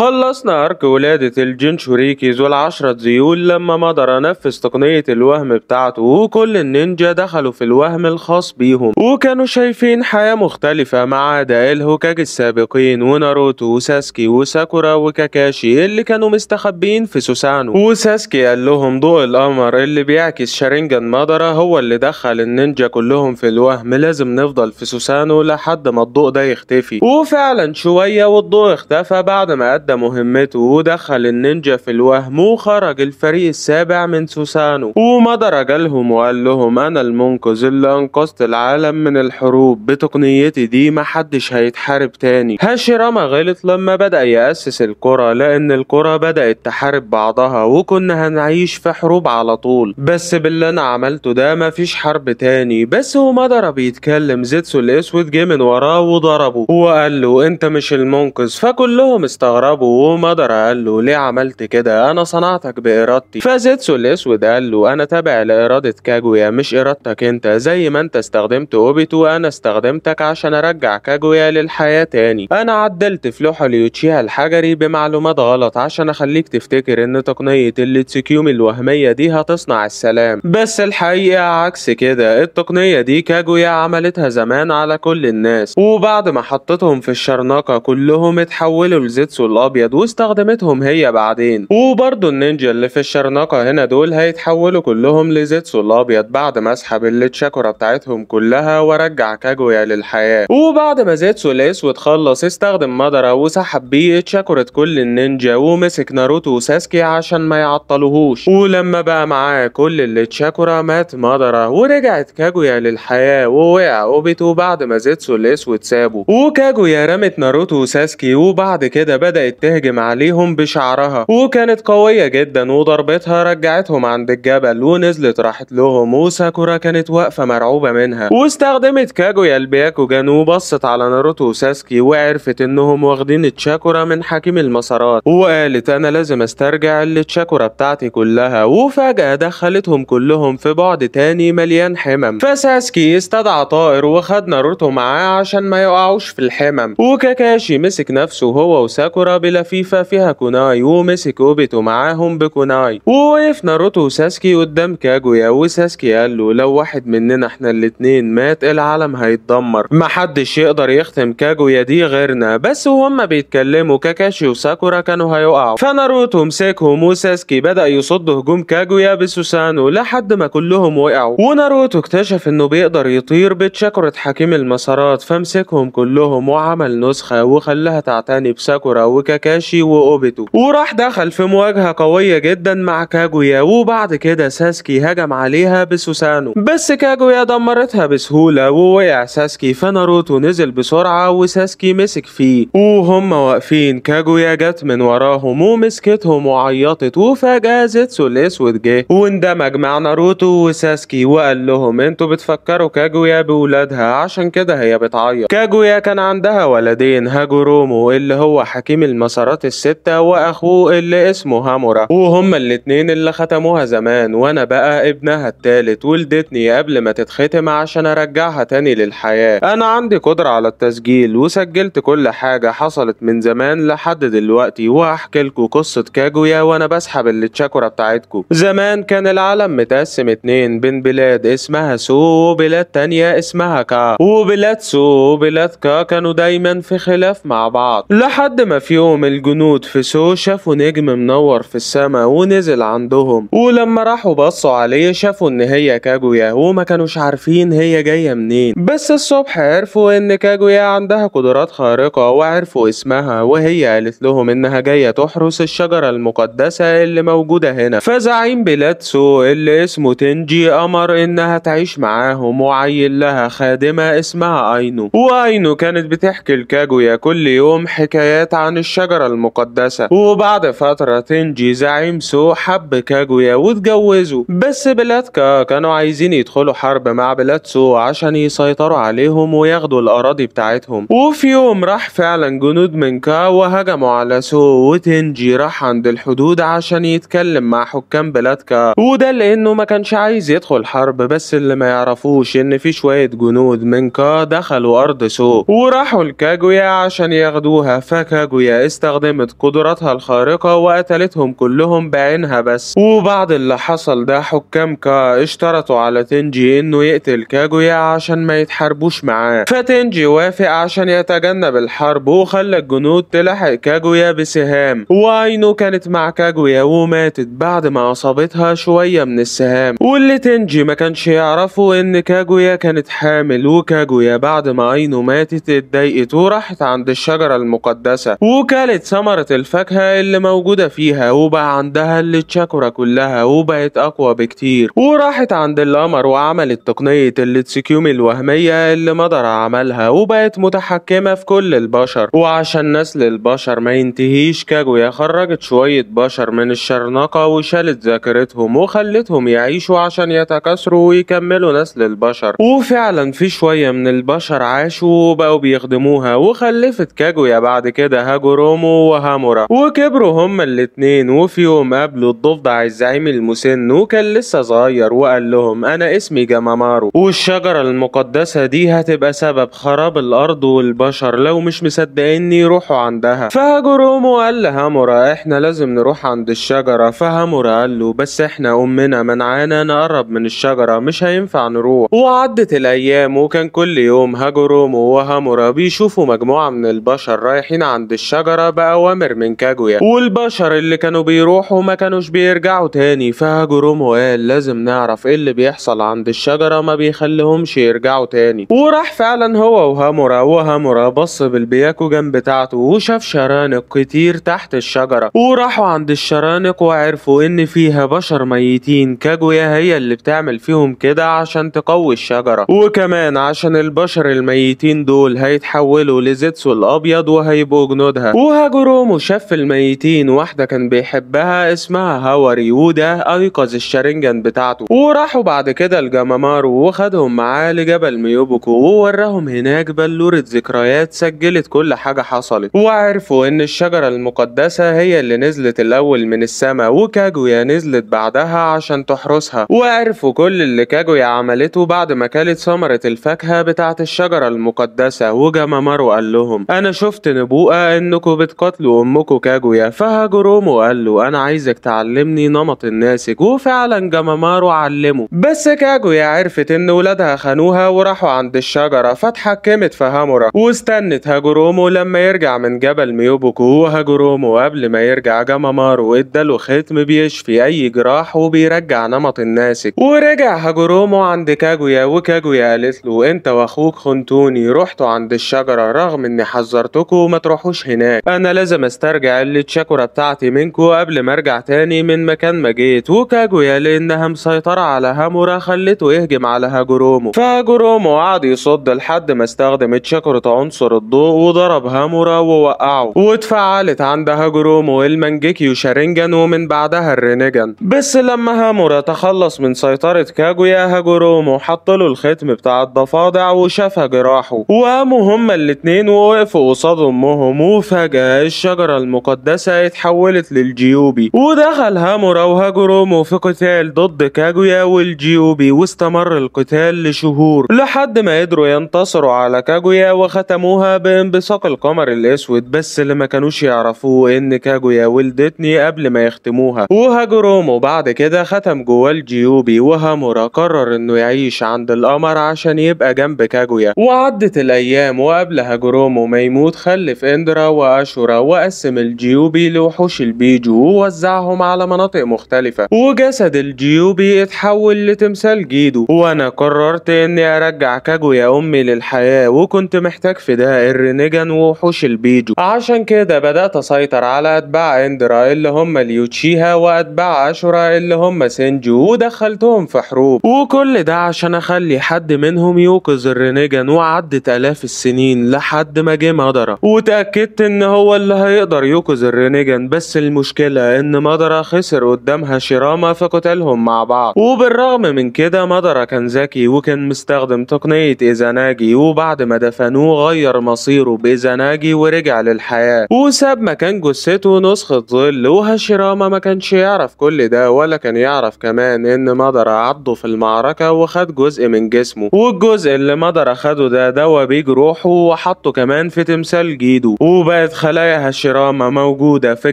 خلصنا أرك ولادة الجنشوريكي ذو العشرة ذيول لما مدر نفذ تقنية الوهم بتاعته وكل النينجا دخلوا في الوهم الخاص بيهم وكانوا شايفين حياة مختلفة مع عداء الهوكاج السابقين وناروتو وساسكي وساكورا وكاكاشي اللي كانوا مستخبيين في سوسانو وساسكي قال لهم ضوء القمر اللي بيعكس شارينجان مدر هو اللي دخل النينجا كلهم في الوهم لازم نفضل في سوسانو لحد ما الضوء ده يختفي وفعلا شوية والضوء اختفى بعد ما قدم مهمته ودخل النينجا في الوهم وخرج الفريق السابع من سوسانو ومضى رجلهم وقال لهم أنا المنقذ اللي أنقذت العالم من الحروب بتقنيتي دي محدش هيتحارب تاني هاشيراما غلط لما بدأ يأسس الكرة لأن الكرة بدأت تحارب بعضها وكنا هنعيش في حروب على طول بس باللي أنا عملته ده مفيش حرب تاني بس ومضى بيتكلم زيتسو الأسود جه من وراه وضربه وقال له أنت مش المنقذ فكلهم استغربوا ضربه ومدر قال له ليه عملت كده انا صنعتك بارادتي فزيتسو الاسود قال له انا تابع لارادة كاجويا مش ارادتك انت زي ما انت استخدمت اوبيتو انا استخدمتك عشان ارجع كاجويا للحياة تاني انا عدلت في لوحة ليوتشيها الحجري بمعلومات غلط عشان اخليك تفتكر ان تقنية الليتسكيوم الوهمية دي هتصنع السلام بس الحقيقة عكس كده التقنية دي كاجويا عملتها زمان على كل الناس وبعد ما حطتهم في الشرنقة كلهم اتحولوا لزيتسو الابيض واستخدمتهم هي بعدين وبرضه النينجا اللي في الشرنقه هنا دول هيتحولوا كلهم لزيتسو الابيض بعد ما اسحب التشاكورا بتاعتهم كلها وارجع كاجويا للحياه وبعد ما زيتسو الاسود خلص استخدم مدرة وسحب بيه تشاكورا كل النينجا ومسك ناروتو وساسكي عشان ما يعطلوهوش ولما بقى معاه كل التشاكورا مات مدرة ورجعت كاجويا للحياه ووقع اوبيتو بعد ما زيتسو الاسود سابه وكاجويا رمت ناروتو وساسكي وبعد كده بدأت بدأت تهجم عليهم بشعرها وكانت قوية جدا وضربتها رجعتهم عند الجبل ونزلت راحت لهم وساكورا كانت واقفة مرعوبة منها واستخدمت كاجويا البياكوجان وبصت على ناروتو وساسكي وعرفت انهم واخدين تشاكورا من حكيم المسارات وقالت انا لازم استرجع التشاكورا بتاعتي كلها وفجأة دخلتهم كلهم في بعد تاني مليان حمم فساسكي استدعى طائر وخد ناروتو معاه عشان ما يقعوش في الحمم وكاكاشي مسك نفسه هو وساكورا مقابل فيفا فيها كوناي ومسكوا بيتو معاهم بكوناي ووقف ناروتو وساسكي قدام كاجويا وساسكي قال له لو واحد مننا احنا الاتنين مات العالم هيتدمر محدش يقدر يختم كاجويا دي غيرنا بس وهم بيتكلموا كاكاشي وساكورا كانوا هيقعوا فناروتو مسكهم وساسكي بدأ يصد هجوم كاجويا بسوسانو لحد ما كلهم وقعوا وناروتو اكتشف انه بيقدر يطير بتشاكورة حكيم المسارات فمسكهم كلهم وعمل نسخة وخلاها تعتني بساكورا وكاجويا كاكاشي وأوبيتو وراح دخل في مواجهة قوية جدا مع كاجويا وبعد كده ساسكي هجم عليها بسوسانو بس كاجويا دمرتها بسهولة ووقع ساسكي فناروتو نزل بسرعة وساسكي مسك فيه وهم واقفين كاجويا جت من وراهم ومسكتهم وعيطت وفجأة زيتسو الأسود جه واندمج مع ناروتو وساسكي وقال لهم انتوا بتفكروا كاجويا بولادها عشان كده هي بتعيط كاجويا كان عندها ولدين هاجورومو اللي هو حكيم الم المسارات الستة واخوه اللي اسمه هامورا وهم الاتنين اللي ختموها زمان وانا بقى ابنها التالت ولدتني قبل ما تتختم عشان ارجعها تاني للحياة انا عندي قدرة على التسجيل وسجلت كل حاجة حصلت من زمان لحد دلوقتي وهحكي لكم قصة كاجويا وانا بسحب التشاكورا بتاعتكم زمان كان العالم متقسم اتنين بين بلاد اسمها سو وبلاد تانية اسمها كا وبلاد سو وبلاد كا كانوا دايما في خلاف مع بعض لحد ما في يوم يوم الجنود في سو شافوا نجم منور في السما ونزل عندهم ولما راحوا بصوا عليه شافوا ان هي كاجويا وما كانوش عارفين هي جاية منين بس الصبح عرفوا ان كاجويا عندها قدرات خارقة وعرفوا اسمها وهي قالت لهم انها جاية تحرس الشجرة المقدسة اللي موجودة هنا فزعيم بلاد سو اللي اسمه تنجي امر انها تعيش معاهم وعين لها خادمة اسمها اينو واينو كانت بتحكي لكاجويا كل يوم حكايات عن الشجرة الشجرة المقدسة وبعد فترة تنجي زعيم سو حب كاجويا واتجوزه بس بلاد كا كانوا عايزين يدخلوا حرب مع بلاد سو عشان يسيطروا عليهم وياخدوا الأراضي بتاعتهم وفي يوم راح فعلا جنود من كا وهجموا على سو وتنجي راح عند الحدود عشان يتكلم مع حكام بلاد كا وده لأنه ما كانش عايز يدخل حرب بس اللي ما يعرفوش إن في شوية جنود من كا دخلوا أرض سو وراحوا لكاجويا عشان ياخدوها فكاجويا استخدمت قدراتها الخارقة وقتلتهم كلهم بعينها بس وبعد اللي حصل ده حكام كا اشترطوا على تنجي انه يقتل كاجويا عشان ما يتحاربوش معاه فتنجي وافق عشان يتجنب الحرب وخلى الجنود تلاحق كاجويا بسهام واينو كانت مع كاجويا وماتت بعد ما أصابتها شوية من السهام واللي تنجي ما كانش يعرفه ان كاجويا كانت حامل وكاجويا بعد ما اينو ماتت اتضايقت وراحت عند الشجرة المقدسة وك وكلت ثمرة الفاكهة اللي موجودة فيها وبقى عندها التشاكورا كلها وبقت أقوى بكتير وراحت عند القمر وعملت تقنية التسكيومي الوهمية اللي مدر عملها وبقت متحكمة في كل البشر وعشان نسل البشر ما ينتهيش كاجويا خرجت شوية بشر من الشرنقة وشالت ذاكرتهم وخلتهم يعيشوا عشان يتكاثروا ويكملوا نسل البشر وفعلا في شوية من البشر عاشوا وبقوا بيخدموها وخلفت كاجويا بعد كده هاجر كرومو وهامورا وكبروا هما الاتنين وفي يوم قابلوا الضفدع الزعيم المسن وكان لسه صغير وقال لهم انا اسمي جامامارو والشجرة المقدسة دي هتبقى سبب خراب الارض والبشر لو مش مصدقيني روحوا عندها فهاجرومو قال لهامورا احنا لازم نروح عند الشجرة فهامورا قال له بس احنا امنا منعانا نقرب من الشجرة مش هينفع نروح وعدت الايام وكان كل يوم هاجرومو وهامورا بيشوفوا مجموعة من البشر رايحين عند الشجرة الشجرة بأوامر من كاجويا والبشر اللي كانوا بيروحوا ما كانوش بيرجعوا تاني فهاجرومو وقال لازم نعرف ايه اللي بيحصل عند الشجرة ما بيخليهمش يرجعوا تاني وراح فعلا هو وهامورا وهامورا بص بالبياكو جنب بتاعته وشاف شرانق كتير تحت الشجرة وراحوا عند الشرانق وعرفوا ان فيها بشر ميتين كاجويا هي اللي بتعمل فيهم كده عشان تقوي الشجرة وكمان عشان البشر الميتين دول هيتحولوا لزيتسو الابيض وهيبقوا جنودها وهاجروم وشاف الميتين واحدة كان بيحبها اسمها هاوري وده أيقظ الشرنجان بتاعته وراحوا بعد كده لجامامارو وخدهم معاه لجبل ميوبوكو ووراهم هناك بلورة ذكريات سجلت كل حاجة حصلت وعرفوا إن الشجرة المقدسة هي اللي نزلت الأول من السماء وكاجويا نزلت بعدها عشان تحرسها وعرفوا كل اللي كاجويا عملته بعد ما كلت ثمرة الفاكهة بتاعت الشجرة المقدسة وجامامارو قال لهم أنا شفت نبوءة إنكم أبوكوا بتقاتل أمكم كاجويا فهاجرومو قال له أنا عايزك تعلمني نمط الناسك وفعلا جمامارو علمه بس كاجويا عرفت إن ولادها خانوها وراحوا عند الشجرة فاتحكمت في هامورا واستنت هاجرومو لما يرجع من جبل ميوبوكو وهاجرومو قبل ما يرجع جمامارو اداله ختم بيشفي أي جراح وبيرجع نمط الناسك ورجع هاجرومو عند كاجويا وكاجويا قالت له أنت وأخوك خنتوني رحتوا عند الشجرة رغم إني حذرتكم ما تروحوش هناك هناك انا لازم استرجع اللي الشاكورا بتاعتي منكو قبل ما ارجع تاني من مكان ما جيت وكاجويا لانها مسيطره على هامورا خلته يهجم على هاجورومو فهاجورومو قعد يصد لحد ما استخدم تشاكورا عنصر الضوء وضرب هامورا ووقعه واتفعلت عند هاجورومو المانجيكيو شارينجان ومن بعدها الرينيجان بس لما هامورا تخلص من سيطره كاجويا هاجورومو حط له الختم بتاع الضفادع وشافها جراحه وقاموا هما الاتنين ووقفوا قصاد امهم وفجأة فجأة الشجرة المقدسة اتحولت للجيوبي ودخل هامورا وهاجرومو في قتال ضد كاجويا والجيوبي واستمر القتال لشهور لحد ما قدروا ينتصروا على كاجويا وختموها بانبثاق القمر الاسود بس اللي ما كانوش يعرفوه ان كاجويا ولدتني قبل ما يختموها وهاجرومو بعد كده ختم جواه الجيوبي وهامورا قرر انه يعيش عند القمر عشان يبقى جنب كاجويا وعدت الايام وقبل هاجرومو ما يموت خلف اندرا و عاشوراء وقسم الجيوبي لوحوش البيجو ووزعهم على مناطق مختلفة وجسد الجيوبي اتحول لتمثال جيدو وانا قررت اني ارجع كاجو يا امي للحياة وكنت محتاج في ده الرينيجان ووحوش البيجو عشان كده بدأت اسيطر على اتباع اندرا اللي هم اليوتشيها واتباع عاشوراء اللي هم سينجو ودخلتهم في حروب وكل ده عشان اخلي حد منهم يوقظ الرينيجان وعدت الاف السنين لحد ما جه مدرة وتأكدت ان ان هو اللي هيقدر يوقظ الرينيجان بس المشكلة ان مادرا خسر قدامها شيراما فقتلهم مع بعض وبالرغم من كده مادرا كان ذكي وكان مستخدم تقنية ايزاناجي وبعد ما دفنوه غير مصيره بايزاناجي ورجع للحياة وساب مكان جثته نسخة ظل وهاشيراما ما كانش يعرف كل ده ولا كان يعرف كمان ان مادرا عضه في المعركة وخد جزء من جسمه والجزء اللي مادرا خده ده دوا بيه جروحه وحطه كمان في تمثال جيدو وبقت كانت خلايا هاشيراما موجودة في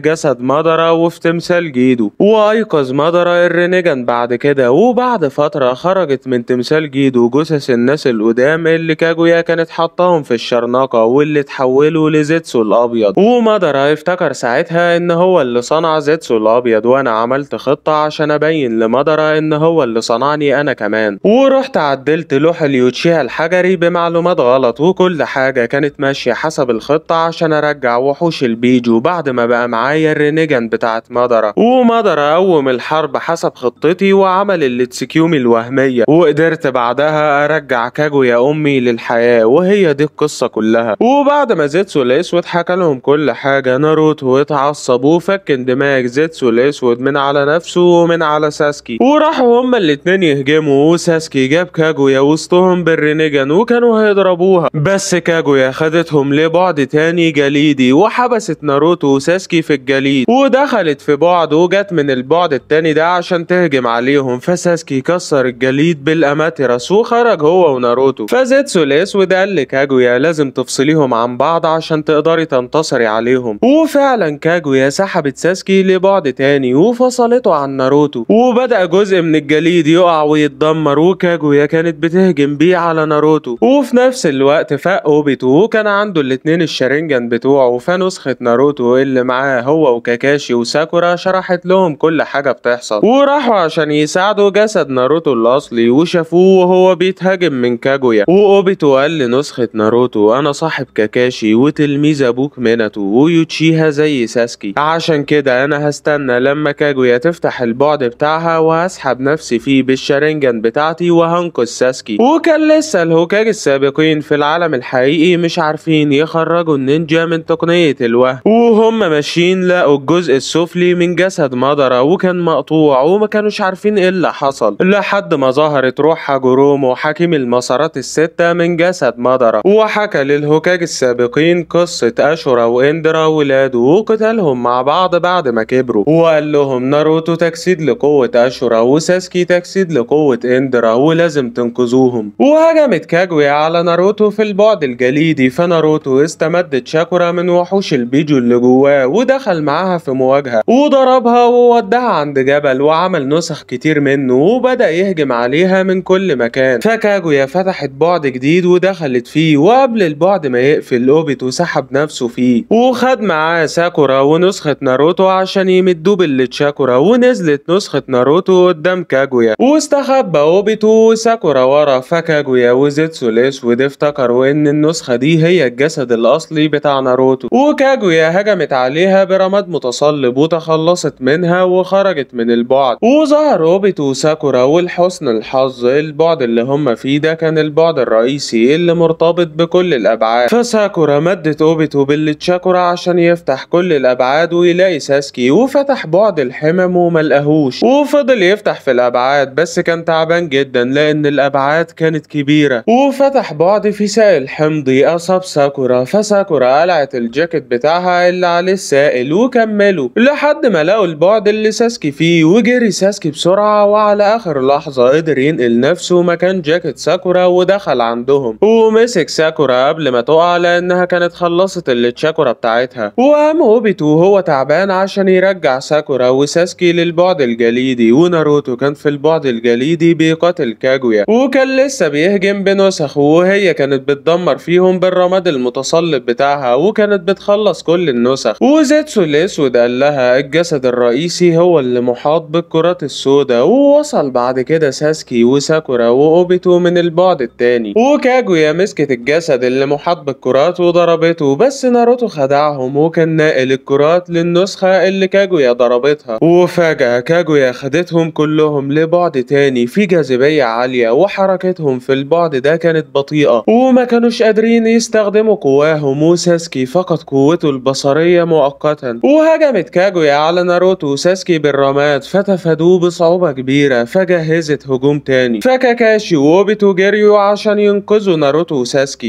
جسد مدرة وفي تمثال جيدو وأيقظ مدرة الرينيجان بعد كده وبعد فترة خرجت من تمثال جيدو جثث الناس القدام اللي كاجويا كانت حطاهم في الشرنقة واللي اتحولوا لزيتسو الأبيض ومدرة افتكر ساعتها إن هو اللي صنع زيتسو الأبيض وأنا عملت خطة عشان أبين لمدرة إن هو اللي صنعني أنا كمان ورحت عدلت لوح اليوتشيها الحجري بمعلومات غلط وكل حاجة كانت ماشية حسب الخطة عشان أرجع وحوش البيجو بعد ما بقى معايا الرينيجان بتاعت مدرة ومدرة قوم الحرب حسب خطتي وعمل الاتسكيومي الوهمية وقدرت بعدها ارجع كاجو يا امي للحياة وهي دي القصة كلها وبعد ما زيتسو الاسود حكى لهم كل حاجة ناروتو اتعصب وفك دماغ زيتسو الاسود من على نفسه ومن على ساسكي وراحوا هما الاتنين يهجموا وساسكي جاب كاجويا وسطهم بالرينيجان وكانوا هيضربوها بس كاجويا خدتهم لبعد تاني جليد ايدي وحبست ناروتو وساسكي في الجليد ودخلت في بعد وجت من البعد التاني ده عشان تهجم عليهم فساسكي كسر الجليد بالاماتيرس وخرج هو وناروتو فزيتسو الاسود قال لكاجويا لازم تفصليهم عن بعض عشان تقدري تنتصري عليهم وفعلا كاجويا سحبت ساسكي لبعد تاني وفصلته عن ناروتو وبدأ جزء من الجليد يقع ويتدمر وكاجويا كانت بتهجم بيه على ناروتو وفي نفس الوقت فاق اوبيتو وكان عنده الاتنين الشرنجان بتوعه نسخة ناروتو اللي معاه هو وكاكاشي وساكورا شرحت لهم كل حاجة بتحصل وراحوا عشان يساعدوا جسد ناروتو الأصلي وشافوه وهو بيتهاجم من كاجويا وأوبيتو قال لنسخة ناروتو أنا صاحب كاكاشي وتلميذ أبوك ميناتو ويوتشيها زي ساسكي عشان كده أنا هستنى لما كاجويا تفتح البعد بتاعها وهسحب نفسي فيه بالشارنجان بتاعتي وهنقذ ساسكي وكان لسه الهوكاج السابقين في العالم الحقيقي مش عارفين يخرجوا النينجا من تقنية الوهم وهم ماشيين لقوا الجزء السفلي من جسد مدرة وكان مقطوع وما كانوش عارفين ايه اللي حصل لحد ما ظهرت روح جروم حكيم المسارات الستة من جسد مدرة وحكى للهكاج السابقين قصة أشورا وإندرا ولاده وقتالهم مع بعض بعد ما كبروا وقال لهم ناروتو تجسيد لقوة أشورا وساسكي تجسيد لقوة إندرا ولازم تنقذوهم وهجمت كاجويا على ناروتو في البعد الجليدي فناروتو استمدت شاكورا من من وحوش البيجو اللي جواه ودخل معاها في مواجهة وضربها وودها عند جبل وعمل نسخ كتير منه وبدأ يهجم عليها من كل مكان فكاجويا فتحت بعد جديد ودخلت فيه وقبل البعد ما يقفل لوبيتو سحب نفسه فيه وخد معاه ساكورا ونسخة ناروتو عشان يمدوه بالتشاكورا ونزلت نسخة ناروتو قدام كاجويا واستخبى اوبيتو وساكورا ورا فكاجويا وزيتسو الاسود افتكروا ان النسخة دي هي الجسد الاصلي بتاع ناروتو مراته وكاجويا هجمت عليها برماد متصلب وتخلصت منها وخرجت من البعد وظهر روبيت وساكورا ولحسن الحظ البعد اللي هم فيه ده كان البعد الرئيسي اللي مرتبط بكل الابعاد فساكورا مدت اوبيتو بالتشاكورا عشان يفتح كل الابعاد ويلاقي ساسكي وفتح بعد الحمم وملقاهوش وفضل يفتح في الابعاد بس كان تعبان جدا لان الابعاد كانت كبيره وفتح بعد في سائل حمضي اصاب ساكورا فساكورا قلعت الجاكيت بتاعها اللي عليه السائل وكملوا لحد ما لقوا البعد اللي ساسكي فيه وجري ساسكي بسرعة وعلى آخر لحظة قدر ينقل نفسه مكان جاكيت ساكورا ودخل عندهم ومسك ساكورا قبل ما تقع لأنها كانت خلصت التشاكورا بتاعتها وقام اوبيتو وهو تعبان عشان يرجع ساكورا وساسكي للبعد الجليدي وناروتو كان في البعد الجليدي بيقاتل كاجويا وكان لسه بيهجم بنسخ وهي كانت بتدمر فيهم بالرماد المتصلب بتاعها وكان كانت بتخلص كل النسخ وزيتسو الاسود قال لها الجسد الرئيسي هو اللي محاط بالكرات السوداء ووصل بعد كده ساسكي وساكورا واوبيتو من البعد التاني وكاجويا مسكت الجسد اللي محاط بالكرات وضربته بس ناروتو خدعهم وكان ناقل الكرات للنسخة اللي كاجويا ضربتها وفجأة كاجويا خدتهم كلهم لبعد تاني في جاذبية عالية وحركتهم في البعد ده كانت بطيئة وما كانوش قادرين يستخدموا قواهم وساسكي فقد قوته البصرية مؤقتا وهجمت كاجويا على ناروتو وساسكي بالرماد فتفادوه بصعوبة كبيرة فجهزت هجوم تاني فكاكاشي ووبيتو جريوا عشان ينقذوا ناروتو وساسكي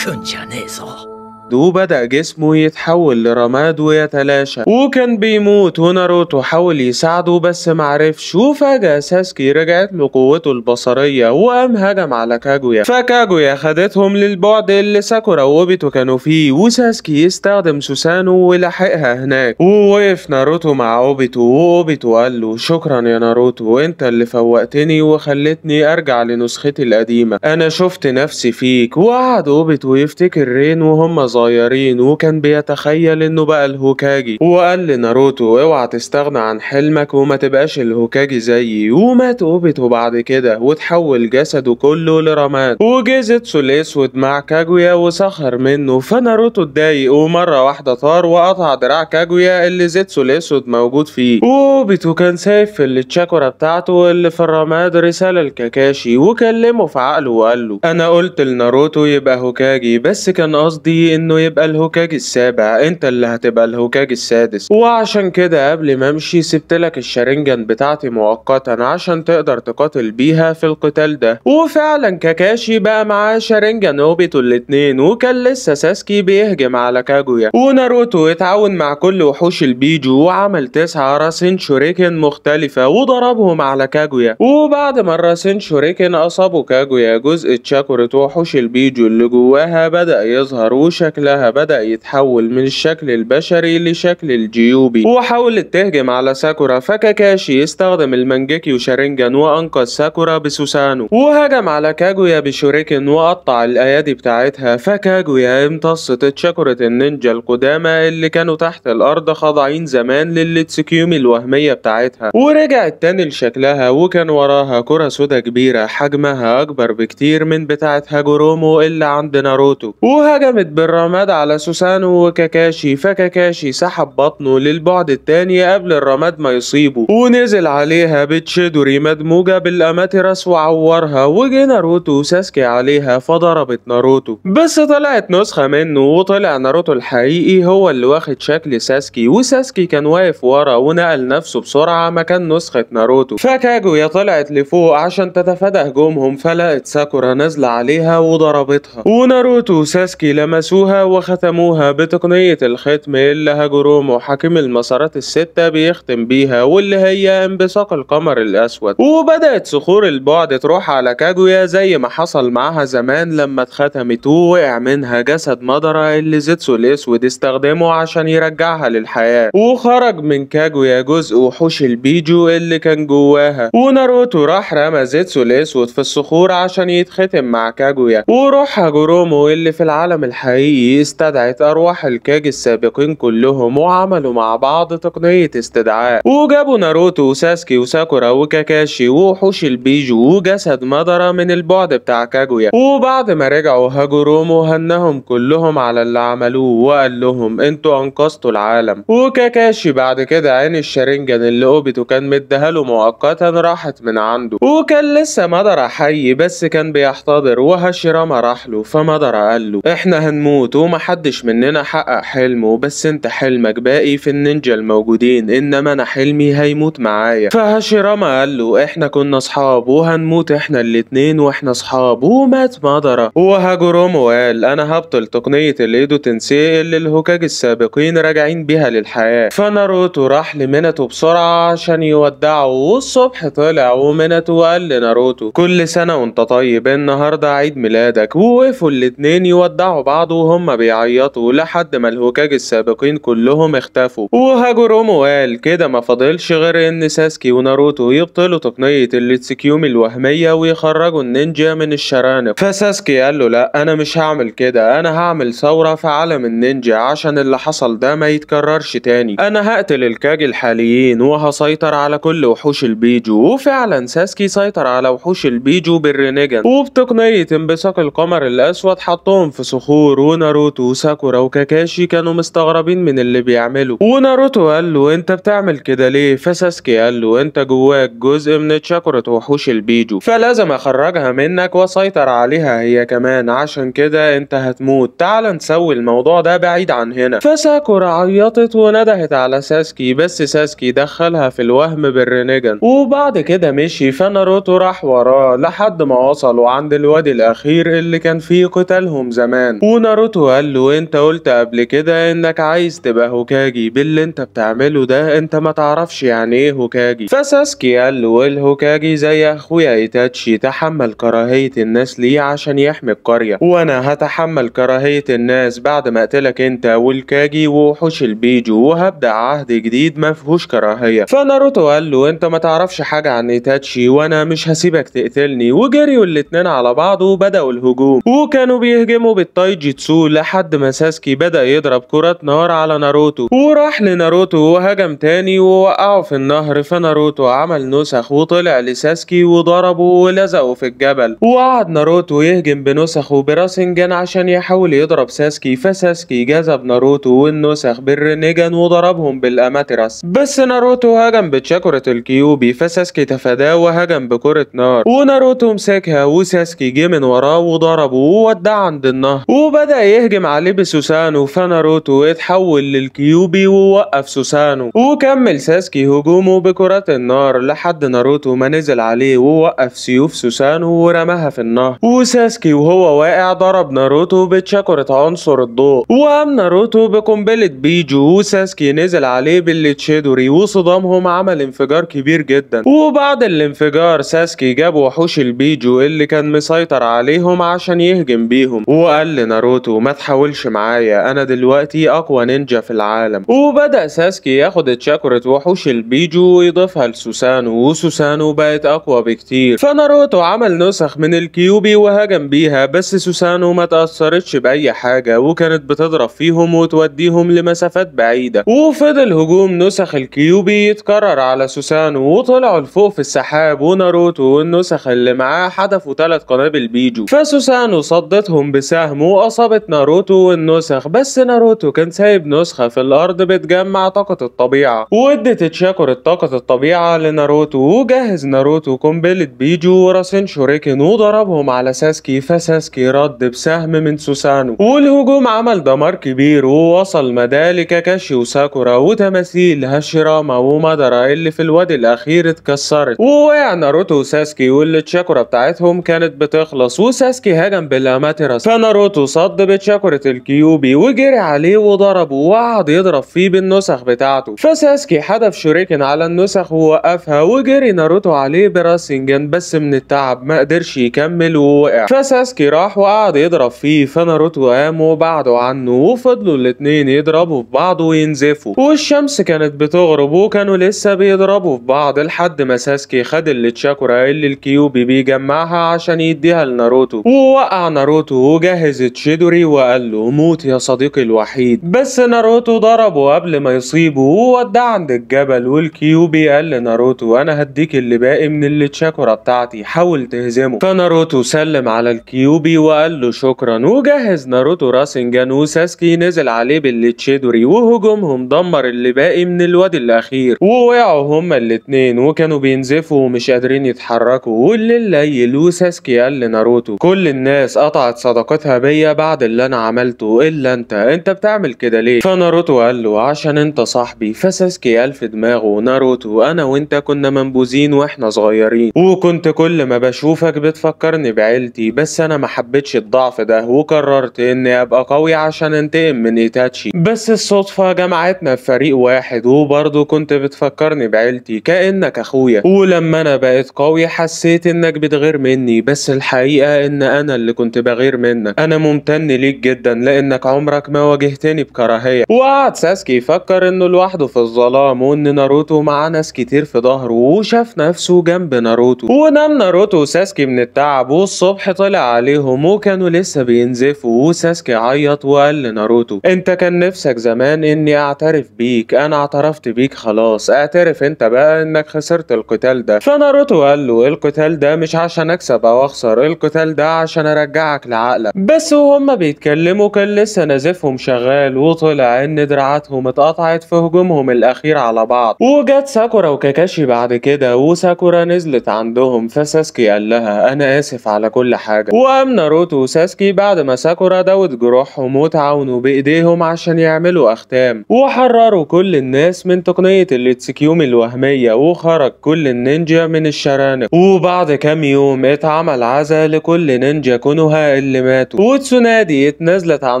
كنجانيزو وبدأ جسمه يتحول لرماد ويتلاشى وكان بيموت وناروتو حاول يساعده بس معرفش وفجأة ساسكي رجعت له قوته البصرية وقام هجم على كاجويا فكاجويا خدتهم للبعد اللي ساكورا وبيتو كانوا فيه وساسكي استخدم سوسانو ولحقها هناك ووقف ناروتو مع اوبيتو واوبيتو قال له شكرا يا ناروتو انت اللي فوقتني وخلتني ارجع لنسختي القديمة انا شفت نفسي فيك وقعد اوبيتو يفتكر رين وهم ظاهرين صغيرين وكان بيتخيل انه بقى الهوكاجي وقال لناروتو اوعى تستغنى عن حلمك وما تبقاش الهوكاجي زيي ومات اوبيتو بعد كده وتحول جسده كله لرماد وجيزتسو الاسود مع كاجويا وسخر منه فناروتو اتضايق ومره واحده طار وقطع دراع كاجويا اللي زيتسو الاسود موجود فيه اوبيتو كان سايف في التشاكورا بتاعته اللي في الرماد رساله لكاكاشي وكلمه في عقله وقال له انا قلت لناروتو يبقى هوكاجي بس كان قصدي ان انه يبقى الهوكاج السابع انت اللي هتبقى الهوكاج السادس وعشان كده قبل ما امشي سبت لك الشرنجان بتاعتي مؤقتا عشان تقدر تقاتل بيها في القتال ده وفعلا كاكاشي بقى معاه شارينجان اوبيتو الاثنين وكان لسه ساسكي بيهجم على كاجويا وناروتو اتعاون مع كل وحوش البيجو وعمل تسعة راسين شوريكن مختلفة وضربهم على كاجويا وبعد ما الراسين شوريكن اصابوا كاجويا جزء تشاكورة وحوش البيجو اللي جواها بدأ يظهر وشك شكلها بدأ يتحول من الشكل البشري لشكل الجيوبي وحاولت تهجم على ساكورا فكاكاشي استخدم المانجيكي وشارينجان وأنقذ ساكورا بسوسانو وهجم على كاجويا بشوريكن وقطع الأيادي بتاعتها فكاجويا امتصت تشاكورة النينجا القدامى اللي كانوا تحت الأرض خاضعين زمان للتسكيومي الوهمية بتاعتها ورجعت تاني لشكلها وكان وراها كرة سودا كبيرة حجمها أكبر بكتير من بتاعت هاجورومو اللي عند ناروتو وهجمت بالرمل الرماد على سوسانو وكاكاشي فكاكاشي سحب بطنه للبعد التاني قبل الرماد ما يصيبه ونزل عليها بتشيدوري مدموجة بالأماتيراس وعورها وجه ناروتو وساسكي عليها فضربت ناروتو بس طلعت نسخة منه وطلع ناروتو الحقيقي هو اللي واخد شكل ساسكي وساسكي كان واقف ورا ونقل نفسه بسرعة مكان نسخة ناروتو فكاجويا طلعت لفوق عشان تتفادى هجومهم فلقت ساكورا نازلة عليها وضربتها وناروتو وساسكي لمسوها وختموها بتقنية الختم اللي هجروم وحاكم المسارات الستة بيختم بيها واللي هي انبثاق القمر الأسود وبدأت صخور البعد تروح على كاجويا زي ما حصل معاها زمان لما اتختمت ووقع منها جسد مدرة اللي زيتسو الأسود استخدمه عشان يرجعها للحياة وخرج من كاجويا جزء وحوش البيجو اللي كان جواها وناروتو راح رمى زيتسو الأسود في الصخور عشان يتختم مع كاجويا وروح هاجورومو اللي في العالم الحقيقي دي استدعت أرواح الكاج السابقين كلهم وعملوا مع بعض تقنية استدعاء وجابوا ناروتو وساسكي وساكورا وكاكاشي ووحوش البيجو وجسد مدارا من البعد بتاع كاجويا وبعد ما رجعوا هاجورومو وهنهم كلهم على اللي عملوه وقال لهم انتوا انقذتوا العالم وكاكاشي بعد كده عين الشارنجان اللي اوبيتو كان مديها له مؤقتا راحت من عنده وكان لسه مدارا حي بس كان بيحتضر وهاشيراما راح له فمدارا قال له احنا هنموت انتوا محدش مننا حقق حلمه بس انت حلمك باقي في النينجا الموجودين انما انا حلمي هيموت معايا فهاشيراما قال له احنا كنا اصحاب وهنموت احنا الاتنين واحنا اصحاب ومات مادارا وهاجورومو قال انا هبطل تقنية الايدو تنسي اللي الهوكاج السابقين راجعين بيها للحياة فناروتو راح لميناتو بسرعة عشان يودعه والصبح طلع وميناتو قال لناروتو كل سنة وانت طيب النهاردة عيد ميلادك ووقفوا الاتنين يودعوا بعض وهم وهم بيعيطوا لحد ما الهوكاج السابقين كلهم اختفوا وهاجورومو وقال كده ما فاضلش غير ان ساسكي وناروتو يبطلوا تقنية الاتسكيومي الوهمية ويخرجوا النينجا من الشرانق فساسكي قال له لا انا مش هعمل كده انا هعمل ثورة في عالم النينجا عشان اللي حصل ده ما يتكررش تاني انا هقتل الكاج الحاليين وهسيطر على كل وحوش البيجو وفعلا ساسكي سيطر على وحوش البيجو بالرينيجن وبتقنية انبثاق القمر الاسود حطهم في صخور وناروتو ناروتو وساكورا وكاكاشي كانوا مستغربين من اللي بيعمله وناروتو قال له انت بتعمل كده ليه فساسكي قال له انت جواك جزء من تشاكورة وحوش البيجو فلازم اخرجها منك واسيطر عليها هي كمان عشان كده انت هتموت تعال نسوي الموضوع ده بعيد عن هنا فساكورا عيطت وندهت على ساسكي بس ساسكي دخلها في الوهم بالرينيجان وبعد كده مشي فناروتو راح وراه لحد ما وصلوا عند الوادي الاخير اللي كان فيه قتالهم زمان وناروتو وقال له انت قلت قبل كده انك عايز تبقى هوكاجي باللي انت بتعمله ده انت ما تعرفش يعني ايه هوكاجي فساسكي قال له إيه الهوكاجي زي اخويا ايتاتشي تحمل كراهية الناس ليه عشان يحمي القرية وانا هتحمل كراهية الناس بعد ما اقتلك انت والكاجي ووحوش البيجو وهبدأ عهد جديد ما فيهوش كراهية فناروتو قال له انت ما تعرفش حاجة عن ايتاتشي وانا مش هسيبك تقتلني وجريوا الاتنين على بعض وبدأوا الهجوم وكانوا بيهجموا بالتايجيتسو لحد ما ساسكي بدأ يضرب كرات نار على ناروتو وراح لناروتو وهجم تاني ووقعه في النهر فناروتو عمل نسخ وطلع لساسكي وضربه ولزقه في الجبل وقعد ناروتو يهجم بنسخه براسنجان عشان يحاول يضرب ساسكي فساسكي جذب ناروتو والنسخ بالرنجان وضربهم بالاماتراس بس ناروتو هجم بتشاكورة الكيوبي فساسكي تفاداه وهجم بكرة نار وناروتو مسكها وساسكي جه من وراه وضربه ووداه عند النهر وبدأ يهجم عليه بسوسانو فناروتو اتحول للكيوبي ووقف سوسانو وكمل ساسكي هجومه بكرات النار لحد ناروتو ما نزل عليه ووقف سيوف سوسانو ورماها في النهر وساسكي وهو واقع ضرب ناروتو بتشاكرة عنصر الضوء وقام ناروتو بقنبلة بيجو وساسكي نزل عليه بالتشيدوري وصدامهم عمل انفجار كبير جدا وبعد الانفجار ساسكي جاب وحوش البيجو اللي كان مسيطر عليهم عشان يهجم بيهم وقال لناروتو وما تحاولش معايا انا دلوقتي اقوى نينجا في العالم وبدا ساسكي ياخد تشاكورة وحوش البيجو ويضيفها لسوسانو وسوسانو بقت اقوى بكتير فناروتو عمل نسخ من الكيوبي وهجم بيها بس سوسانو ما تاثرتش باي حاجه وكانت بتضرب فيهم وتوديهم لمسافات بعيده وفضل هجوم نسخ الكيوبي يتكرر على سوسانو وطلعوا لفوق في السحاب وناروتو والنسخ اللي معاه حدفوا ثلاث قنابل بيجو فسوسانو صدتهم بسهم واصابت ناروتو والنسخ بس ناروتو كان سايب نسخة في الأرض بتجمع طاقة الطبيعة وادي تتشاكر طاقة الطبيعة لناروتو وجهز ناروتو قنبلة بيجو وراسين شوريكن وضربهم على ساسكي فساسكي رد بسهم من سوسانو والهجوم عمل دمار كبير ووصل مدى لكاكاشي وساكورا وتماثيل هاشيراما ومادارا اللي في الوادي الأخير اتكسرت ووقع ناروتو وساسكي واللي تشاكورا بتاعتهم كانت بتخلص وساسكي هاجم بالأماتيراس فناروتو صد شكرة الكيوبي وجري عليه وضربه وقعد يضرب فيه بالنسخ بتاعته فساسكي حدف شوريكن على النسخ ووقفها وجري ناروتو عليه براسنجان بس من التعب ما قدرش يكمل ووقع فساسكي راح وقعد يضرب فيه فناروتو قام وبعده عنه وفضلوا الاتنين يضربوا في بعض وينزفوا والشمس كانت بتغرب وكانوا لسه بيضربوا في بعض لحد ما ساسكي خد التشاكورا اللي الكيوبي بيجمعها عشان يديها لناروتو ووقع ناروتو وجهز تشيدوري وقال له موت يا صديقي الوحيد بس ناروتو ضربه قبل ما يصيبه ووداه عند الجبل والكيوبي قال لناروتو انا هديك اللي باقي من اللي تشاكورا بتاعتي حاول تهزمه فناروتو سلم على الكيوبي وقال له شكرا وجهز ناروتو راسنجان وساسكي نزل عليه بالتشيدوري وهجومهم دمر اللي باقي من الواد الاخير ووقعوا هما الاتنين وكانوا بينزفوا ومش قادرين يتحركوا والليل ليل وساسكي قال لناروتو كل الناس قطعت صداقتها بيا بعد اللي اللي انا عملته الا انت انت بتعمل كده ليه فناروتو قال له عشان انت صاحبي فساسكي قال في دماغه ناروتو انا وانت كنا منبوذين واحنا صغيرين وكنت كل ما بشوفك بتفكرني بعيلتي بس انا ما حبيتش الضعف ده وقررت اني ابقى قوي عشان انتقم من ايتاتشي بس الصدفة جمعتنا في فريق واحد وبرضه كنت بتفكرني بعيلتي كأنك اخويا ولما انا بقيت قوي حسيت انك بتغير مني بس الحقيقة ان انا اللي كنت بغير منك انا ممتن ليك بيك جدا لانك عمرك ما واجهتني بكراهيه وقعد ساسكي يفكر انه لوحده في الظلام وان ناروتو معاه ناس كتير في ظهره وشاف نفسه جنب ناروتو ونام ناروتو وساسكي من التعب والصبح طلع عليهم وكانوا لسه بينزفوا وساسكي عيط وقال لناروتو انت كان نفسك زمان اني اعترف بيك انا اعترفت بيك خلاص اعترف انت بقى انك خسرت القتال ده فناروتو قال له القتال ده مش عشان اكسب او اخسر القتال ده عشان ارجعك لعقلك بس وهم بي بيتكلموا كان لسه نازفهم شغال وطلع ان دراعاتهم اتقطعت في هجومهم الاخير على بعض وجت ساكورا وكاكاشي بعد كده وساكورا نزلت عندهم فساسكي قال لها انا اسف على كل حاجه وقام ناروتو وساسكي بعد ما ساكورا دوت جروحهم وتعاونوا بايديهم عشان يعملوا اختام وحرروا كل الناس من تقنيه الاتسكيومي الوهميه وخرج كل النينجا من الشرانق وبعد كام يوم اتعمل عزا لكل نينجا كونوها اللي ماتوا وتسونادي اتنازلت عن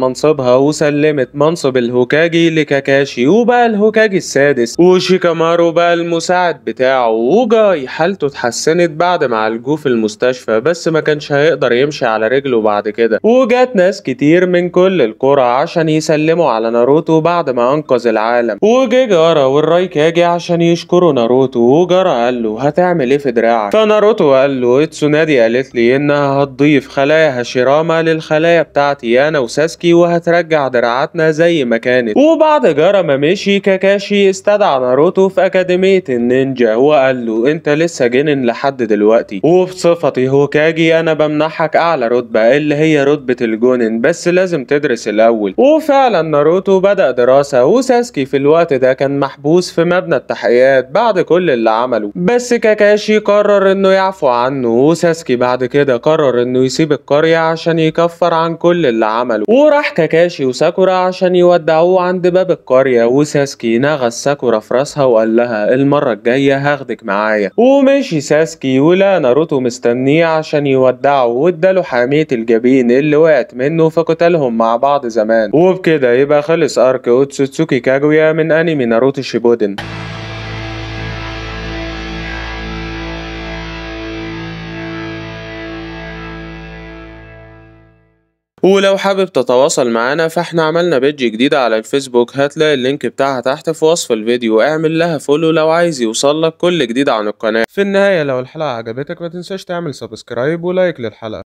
منصبها وسلمت منصب الهوكاجي لكاكاشي وبقى الهوكاجي السادس وشيكامارو بقى المساعد بتاعه وجاي حالته اتحسنت بعد ما عالجوه في المستشفى بس ما كانش هيقدر يمشي على رجله بعد كده وجات ناس كتير من كل القرى عشان يسلموا على ناروتو بعد ما انقذ العالم وجي جارا والرايكاجي عشان يشكروا ناروتو وجارا قال له هتعمل ايه في دراعك فناروتو قال له اتسونادي قالت لي انها هتضيف خلايا هاشيراما للخلايا بتاعتي كيانا وساسكي وهترجع دراعاتنا زي ما كانت وبعد جرى ما مشي كاكاشي استدعى ناروتو في أكاديمية النينجا وقال له أنت لسه جنن لحد دلوقتي وبصفتي هوكاجي أنا بمنحك أعلى رتبة اللي هي رتبة الجنن بس لازم تدرس الأول وفعلا ناروتو بدأ دراسة وساسكي في الوقت ده كان محبوس في مبنى التحقيقات بعد كل اللي عمله بس كاكاشي قرر إنه يعفو عنه وساسكي بعد كده قرر إنه يسيب القرية عشان يكفر عن كل اللي اللي عمله وراح كاكاشي وساكورا عشان يودعوه عند باب القرية وساسكي نغى ساكورا في راسها وقال لها المرة الجاية هاخدك معايا ومشي ساسكي ولا ناروتو مستنيه عشان يودعه واداله حامية الجبين اللي وقعت منه في قتالهم مع بعض زمان وبكده يبقى خلص ارك اوتسوتسوكي كاجويا من انمي ناروتو شيبودن ولو حابب تتواصل معانا فاحنا عملنا بيدج جديدة على الفيسبوك هتلاقي اللينك بتاعها تحت في وصف الفيديو اعمل لها فولو لو عايز يوصلك كل جديد عن القناة في النهاية لو الحلقة عجبتك ما تنساش تعمل سبسكرايب ولايك للحلقة